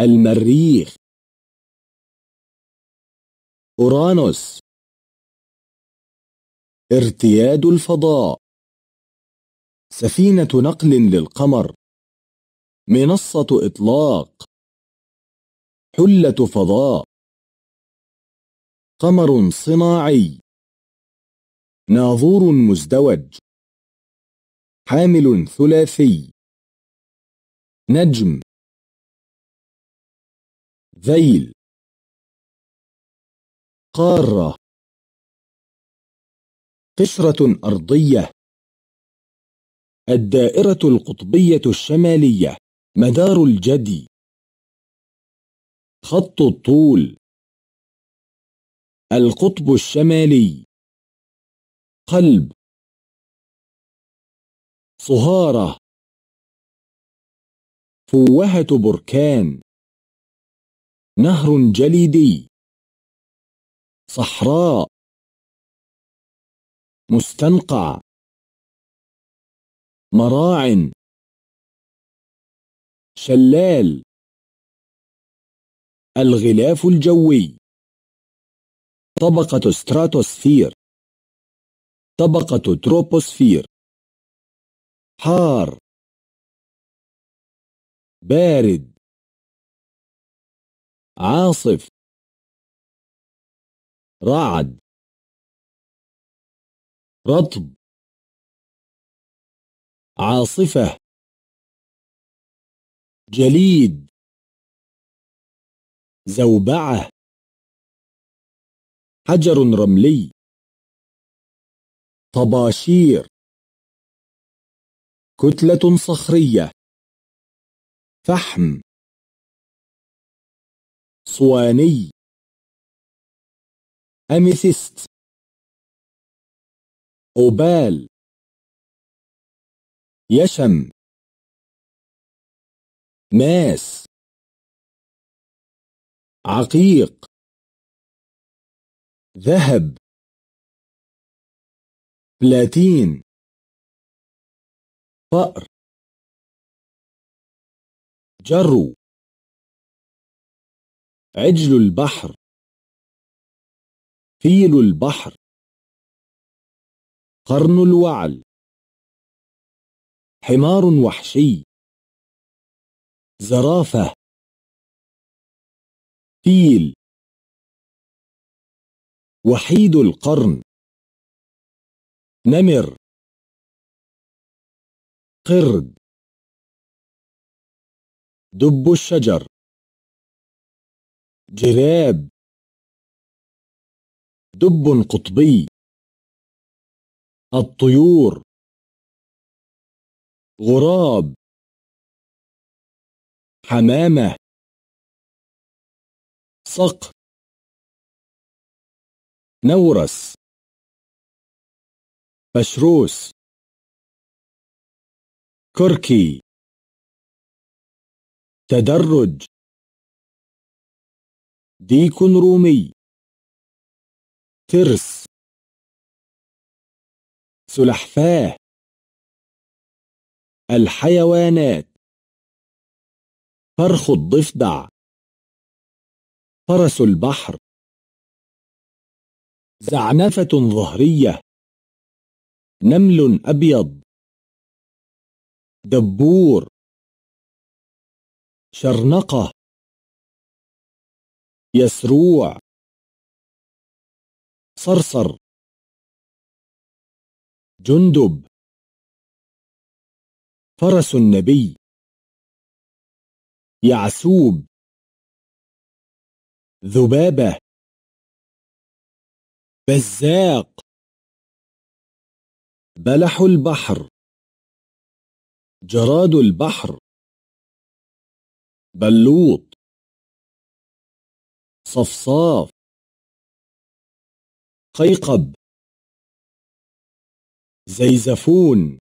المريخ أورانوس ارتياد الفضاء سفينة نقل للقمر منصة إطلاق حلة فضاء قمر صناعي ناظور مزدوج حامل ثلاثي نجم ذيل قارة قشرة أرضية الدائرة القطبية الشمالية مدار الجدي خط الطول القطب الشمالي قلب صهارة فوهة بركان نهر جليدي صحراء مستنقع مراع شلال الغلاف الجوي طبقة ستراتوسفير طبقة تروبوسفير حار بارد عاصف رعد رطب عاصفة جليد زوبعة حجر رملي طباشير كتلة صخرية فحم صواني أميثيست أوبال يشم ماس عقيق ذهب بلاتين فأر جرو عجل البحر فيل البحر قرن الوعل حمار وحشي زرافة فيل وحيد القرن نمر قرد دب الشجر جراب دب قطبي الطيور غراب حمامة صق نورس فشروس كركي تدرج ديك رومي ترس سلحفاه الحيوانات فرخ الضفدع فرس البحر زعنفة ظهرية نمل أبيض دبور شرنقة يسروع صرصر جندب فرس النبي يعسوب ذبابة بزاق بلح البحر جراد البحر بلوط صفصاف قيقب زيزفون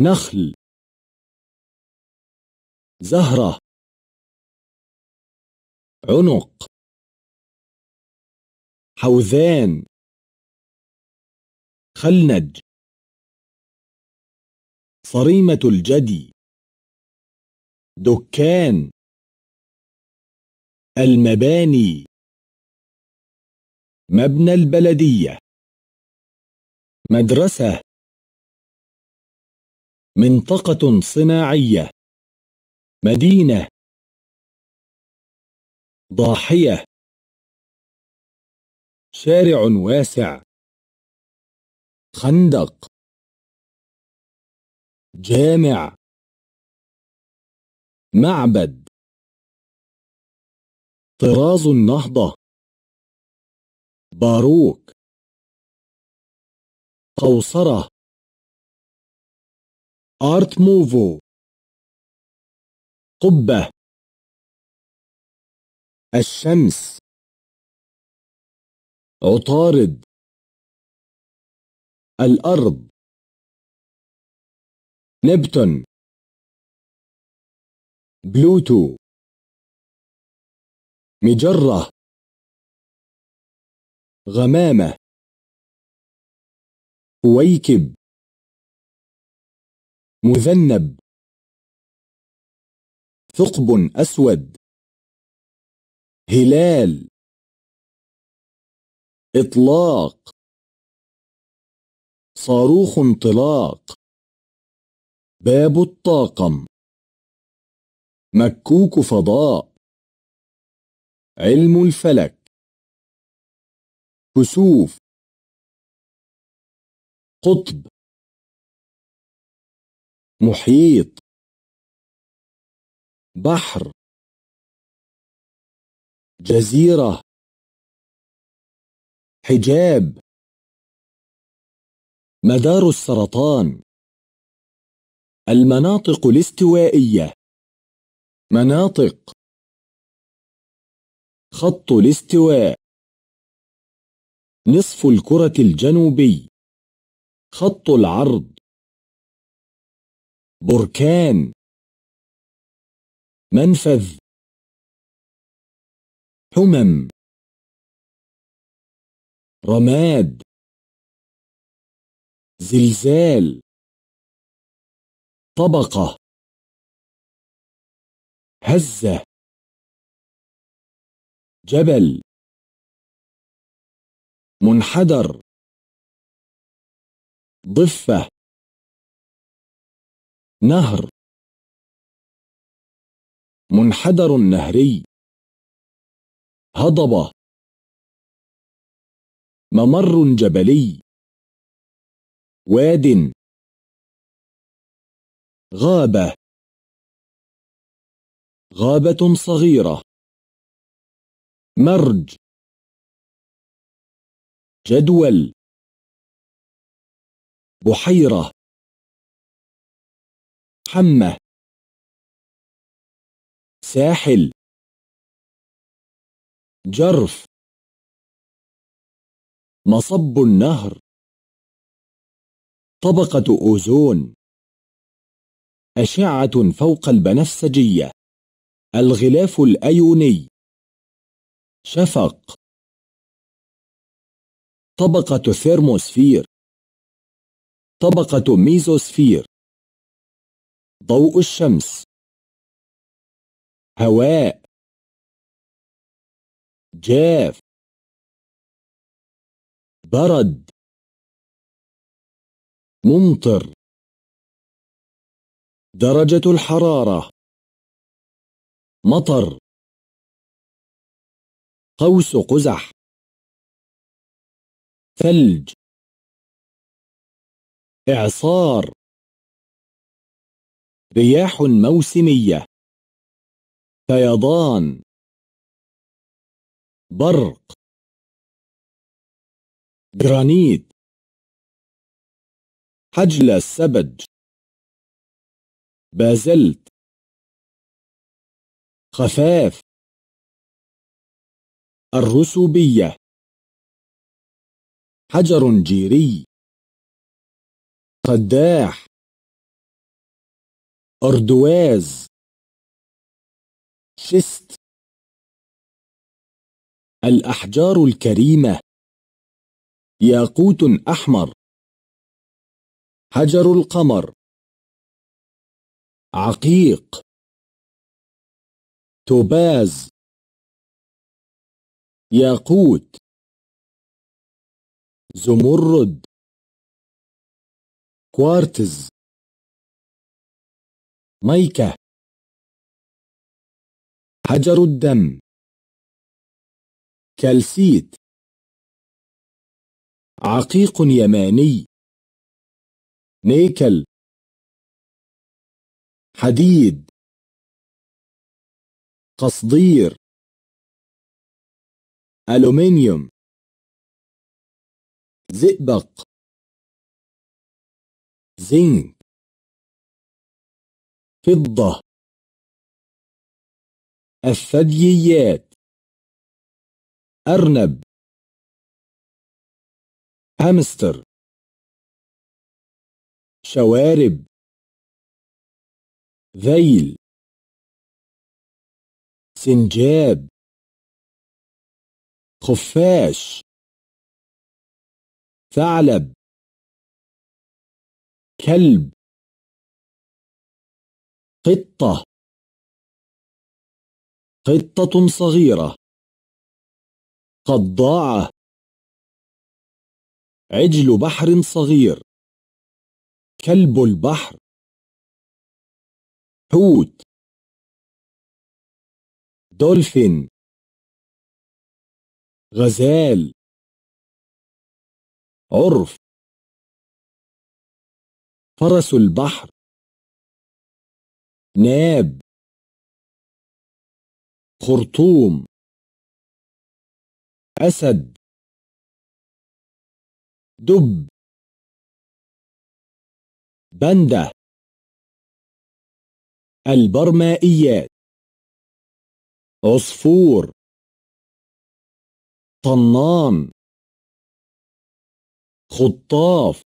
نخل زهرة عنق حوذان خلنج صريمة الجدي دكان المباني مبنى البلدية مدرسة منطقة صناعية مدينة ضاحية شارع واسع خندق جامع معبد طراز النهضة باروك قوصرة آرت موفو قبة الشمس عطارد الأرض نبتون بلوتو مجرة غمامة كويكب مذنب ثقب أسود هلال إطلاق صاروخ انطلاق باب الطاقم مكوك فضاء علم الفلك كسوف قطب محيط بحر جزيرة حجاب مدار السرطان المناطق الاستوائية مناطق خط الاستواء نصف الكرة الجنوبي خط العرض بركان منفذ حمم رماد زلزال طبقة هزة جبل منحدر ضفة نهر منحدر نهري هضبة ممر جبلي واد غابة غابة صغيرة مرج جدول بحيرة حمة ساحل جرف مصب النهر طبقة أوزون أشعة فوق البنفسجية الغلاف الأيوني شفق طبقة ثيرموسفير طبقة ميزوسفير ضوء الشمس هواء جاف برد ممطر درجة الحرارة مطر قوس قزح ثلج إعصار رياح موسمية فيضان برق جرانيت حجل السبج بازلت خفاف الرسوبية حجر جيري قداح أردواز شست الأحجار الكريمة ياقوت أحمر حجر القمر عقيق توباز ياقوت زمرد كوارتز ميكة حجر الدم كالسيت عقيق يماني نيكل حديد قصدير ألومنيوم زئبق زنك فضة الثدييات أرنب هامستر شوارب ذيل سنجاب خفاش ثعلب كلب قطة قطة صغيرة قضاعة عجل بحر صغير كلب البحر حوت دولفين غزال عرف فرس البحر ناب خرطوم أسد دب بندة البرمائيات عصفور طنان خطاف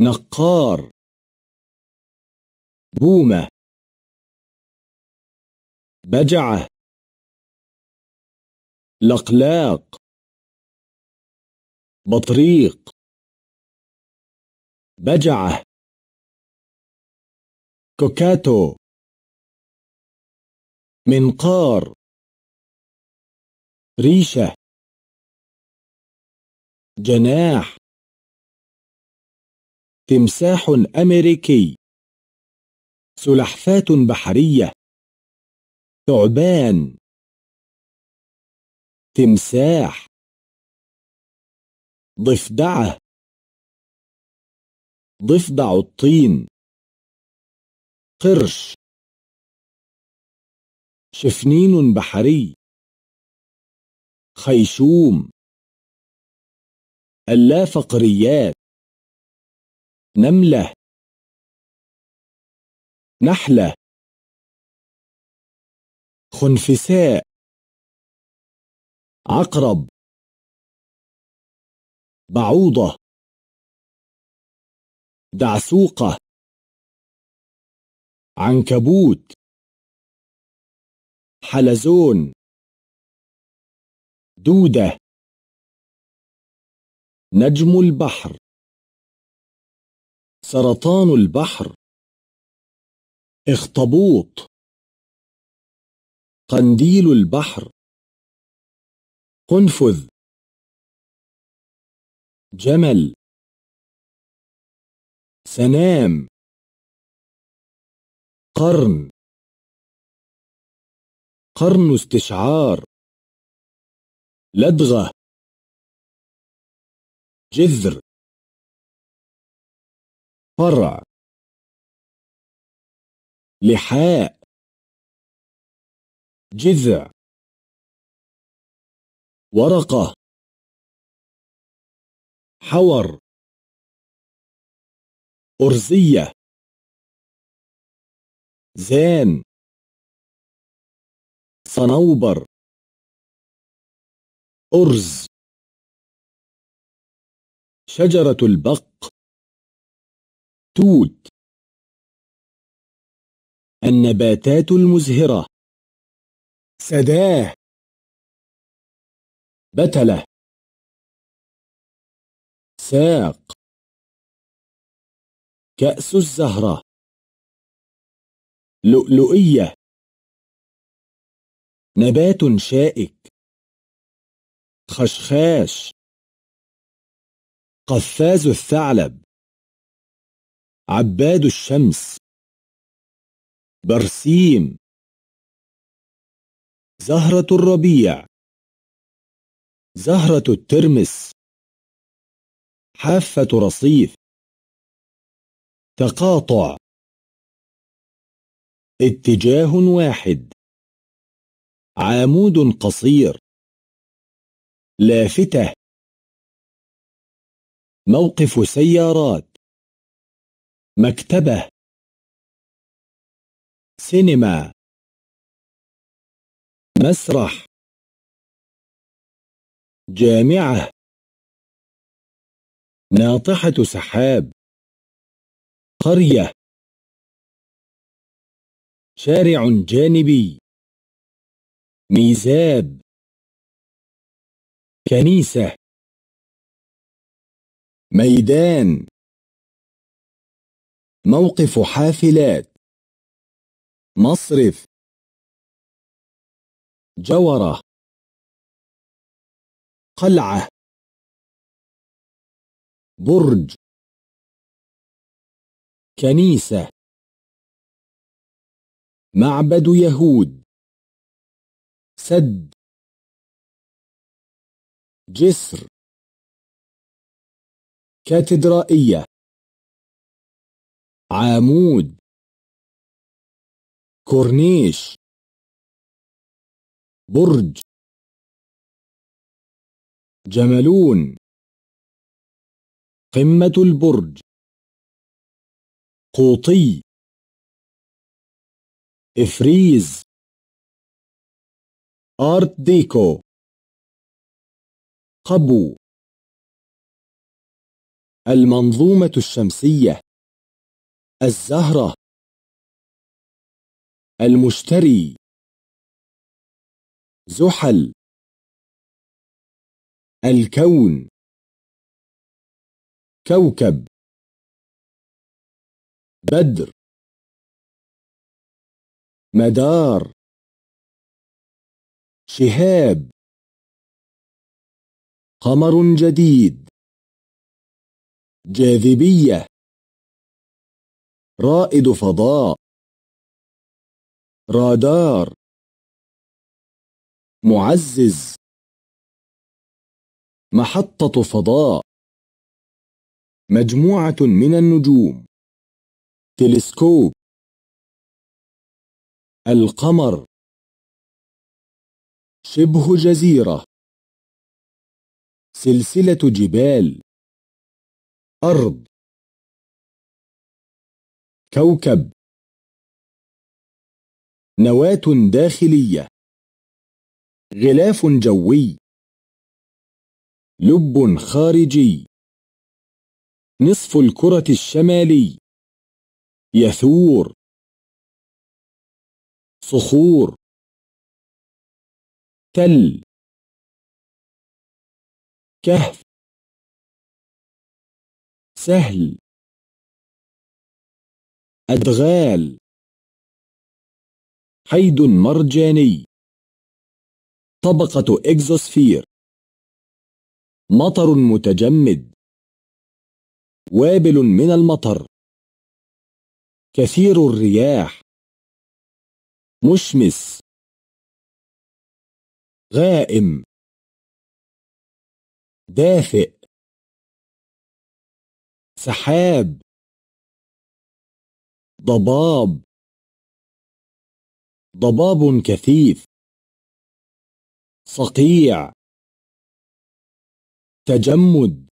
نقار بومة بجعة لقلاق بطريق بجعة كوكاتو منقار ريشة جناح تمساح أمريكي سلحفاة بحرية ثعبان تمساح ضفدعة ضفدع الطين قرش شفنين بحري خيشوم اللافقريات نملة نحلة خنفساء عقرب بعوضة دعسوقة عنكبوت حلزون دودة نجم البحر سرطان البحر اخطبوط قنديل البحر قنفذ جمل سنام قرن قرن استشعار لدغة جذر فرع لحاء جذع ورقة حور أرزية زان صنوبر أرز شجرة البق توت النباتات المزهرة سداه بتلة ساق كأس الزهرة لؤلؤية نبات شائك خشخاش قفاز الثعلب عباد الشمس برسيم زهرة الربيع زهرة الترمس حافة رصيف تقاطع اتجاه واحد عامود قصير لافتة موقف سيارات مكتبة سينما مسرح جامعة ناطحة سحاب قرية شارع جانبي ميزاب كنيسة ميدان موقف حافلات مصرف جورة قلعة برج كنيسة معبد يهود سد جسر كاتدرائية عامود كورنيش برج جملون قمة البرج قوطي إفريز آرت ديكو قبو المنظومة الشمسية الزهرة المشتري زحل الكون كوكب بدر مدار شهاب قمر جديد جاذبية رائد فضاء رادار معزز محطة فضاء مجموعة من النجوم تلسكوب القمر شبه جزيرة سلسلة جبال أرض كوكب نواة داخلية غلاف جوي لب خارجي نصف الكرة الشمالي يثور صخور تل كهف سهل أدغال حيد مرجاني طبقة إكزوسفير مطر متجمد وابل من المطر كثير الرياح مشمس غائم دافئ سحاب ضباب ضباب كثيف صقيع تجمد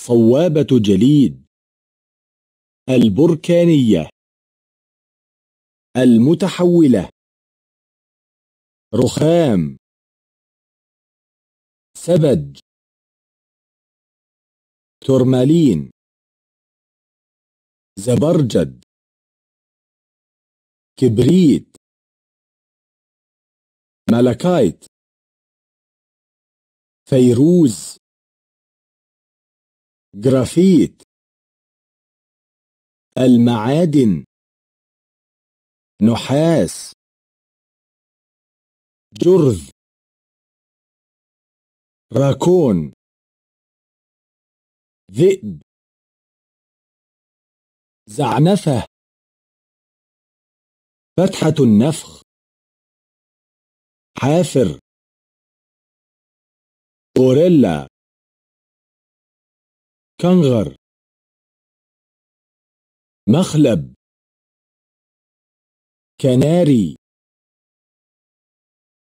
صوابة جليد البركانية المتحولة رخام سبج تورمالين زبرجد كبريت ملكايت فيروز جرافيت المعادن نحاس جرذ راكون ذئب زعنفة فتحة النفخ حافر غوريلا كنغر مخلب كناري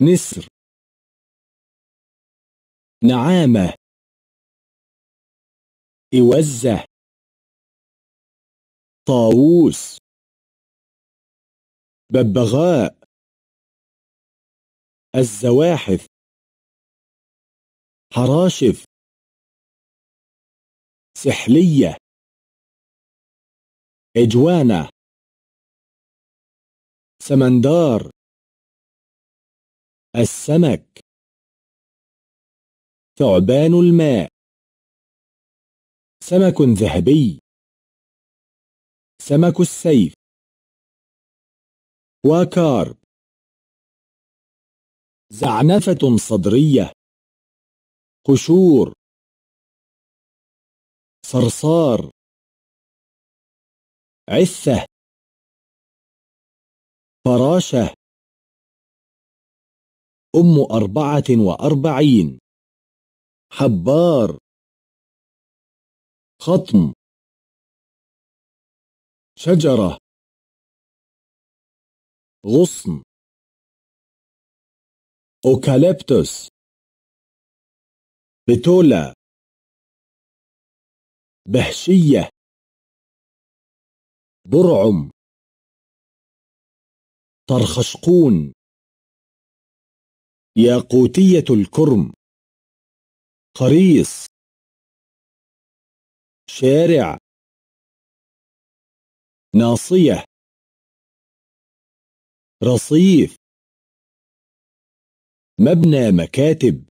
نسر نعامة إوزة طاووس ببغاء الزواحف حراشف سحلية إجوانة سمندار السمك ثعبان الماء سمك ذهبي سمك السيف واكار زعنفة صدرية قشور صرصار عثة فراشة أم أربعة وأربعين حبار خطم شجرة غصن أوكاليبتوس بتولا بهشية برعم طرخشقون ياقوتية الكرم قريص شارع ناصية رصيف مبنى مكاتب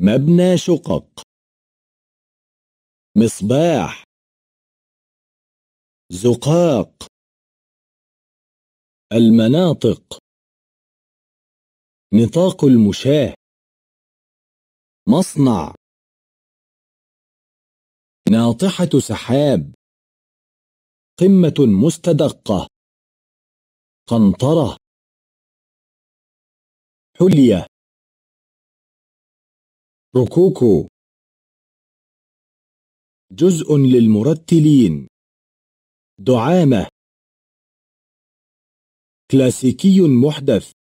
مبنى شقق مصباح زقاق المناطق نطاق المشاه مصنع ناطحة سحاب قمة مستدقة قنطرة حلية ركوكو جزء للمرتلين دعامة كلاسيكي محدث